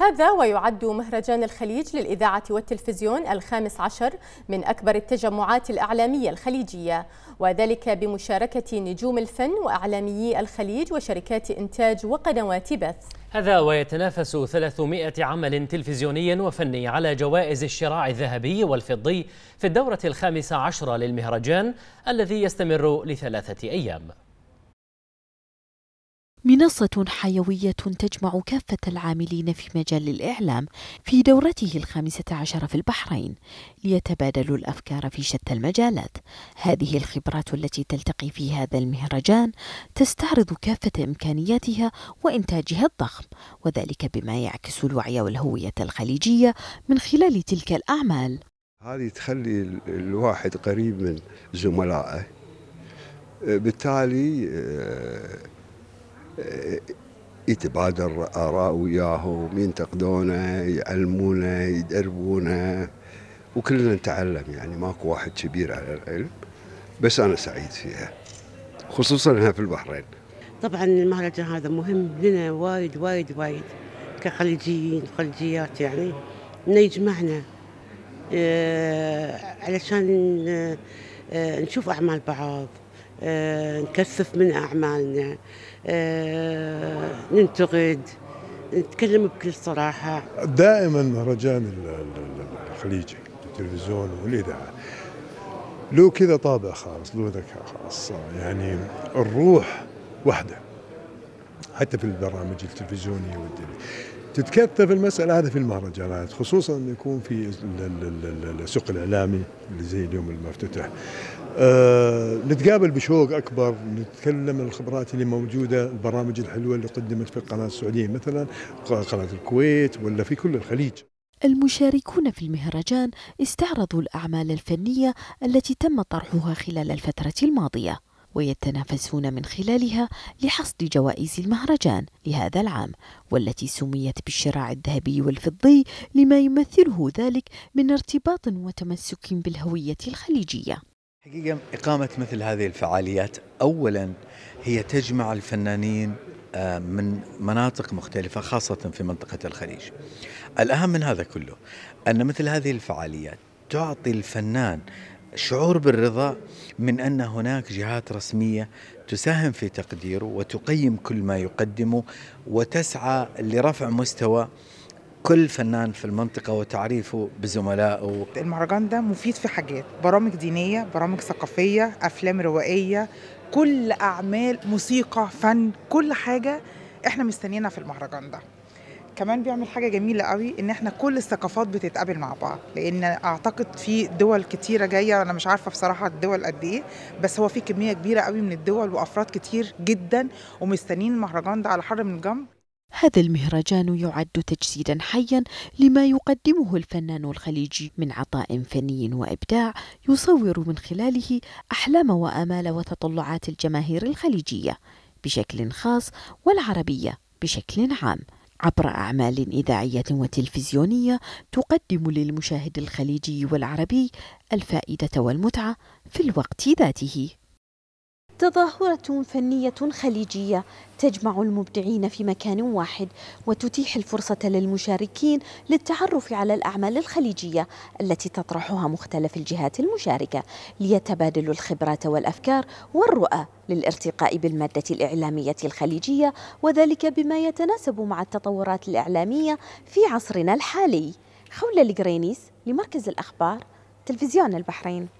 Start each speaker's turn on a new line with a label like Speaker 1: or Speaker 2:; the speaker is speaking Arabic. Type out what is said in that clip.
Speaker 1: هذا ويعد مهرجان الخليج للإذاعة والتلفزيون الخامس عشر من أكبر
Speaker 2: التجمعات الإعلامية الخليجية وذلك بمشاركة نجوم الفن وأعلامي الخليج وشركات إنتاج وقنوات بث
Speaker 3: هذا ويتنافس 300 عمل تلفزيوني وفني على جوائز الشراع الذهبي والفضي في الدورة الخامسة عشرة للمهرجان الذي يستمر لثلاثة أيام
Speaker 2: منصة حيوية تجمع كافة العاملين في مجال الإعلام في دورته الخامسة عشر في البحرين ليتبادلوا الأفكار في شتى المجالات هذه الخبرات التي تلتقي في هذا المهرجان تستعرض كافة إمكانياتها وإنتاجها الضخم وذلك بما يعكس الوعي والهوية الخليجية من خلال تلك الأعمال هذه تخلي
Speaker 3: الواحد قريب من زملائه بالتالي آه، يتبادر إيه، آراء وياهم ينتقدونه يعلمونه يدربونه وكلنا نتعلم يعني ماكو واحد كبير على العلم بس أنا سعيد فيها خصوصا هنا في البحرين
Speaker 1: طبعا المهرجان هذا مهم لنا وايد وايد وايد كخليجيين خليجيات يعني انه يجمعنا آه علشان آه،, آه نشوف اعمال بعض آه، نكثف من أعمالنا آه، ننتقد نتكلم بكل صراحة
Speaker 3: دائما مهرجان الخليجي التلفزيون والإذاعة له كذا طابع خاص له ذكاء خاص يعني الروح وحده حتى في البرامج التلفزيونية والدنيا تتكثف المسألة هذا في المهرجانات خصوصا أن يكون في السوق الإعلامي اللي زي اليوم المفتتح آه، نتقابل بشوق أكبر نتكلم الخبرات اللي موجودة البرامج الحلوة اللي قدمت في القناة السعودية مثلا قناة الكويت ولا في كل الخليج
Speaker 2: المشاركون في المهرجان استعرضوا الأعمال الفنية التي تم طرحها خلال الفترة الماضية ويتنافسون من خلالها لحصد جوائز المهرجان لهذا العام والتي سميت بالشراع الذهبي والفضي لما يمثله ذلك من ارتباط وتمسك بالهوية الخليجية
Speaker 1: حقيقة إقامة مثل هذه الفعاليات أولا هي تجمع الفنانين آه، من مناطق مختلفة خاصة في منطقة الخليج الأهم من هذا كله أن مثل هذه الفعاليات تعطي الفنان الشعور بالرضا من ان هناك جهات رسميه تساهم في تقديره وتقيم كل ما يقدمه وتسعى لرفع مستوى كل فنان في المنطقة وتعريفه بزملائه المهرجان ده مفيد في حاجات برامج دينية برامج ثقافية أفلام روائية كل أعمال موسيقى فن كل حاجة احنا مستنيينها في المهرجان ده كمان بيعمل حاجه جميله قوي ان احنا كل الثقافات بتتقابل مع بعض لان اعتقد في دول كتيره جايه انا مش عارفه بصراحه الدول قد ايه بس هو في كميه كبيره قوي من الدول وافراد كتير جدا ومستنيين المهرجان ده على حر من الجنب
Speaker 2: هذا المهرجان يعد تجسيدا حيا لما يقدمه الفنان الخليجي من عطاء فني وابداع يصور من خلاله احلام وامال وتطلعات الجماهير الخليجيه بشكل خاص والعربيه بشكل عام عبر أعمال إذاعية وتلفزيونية تقدم للمشاهد الخليجي والعربي الفائدة والمتعة في الوقت ذاته. تظاهرة فنية خليجية تجمع المبدعين في مكان واحد وتتيح الفرصة للمشاركين للتعرف على الأعمال الخليجية التي تطرحها مختلف الجهات المشاركة ليتبادلوا الخبرات والأفكار والرؤى للارتقاء بالمادة الإعلامية الخليجية وذلك بما يتناسب مع التطورات الإعلامية في عصرنا الحالي خولة القرينيس لمركز الأخبار تلفزيون البحرين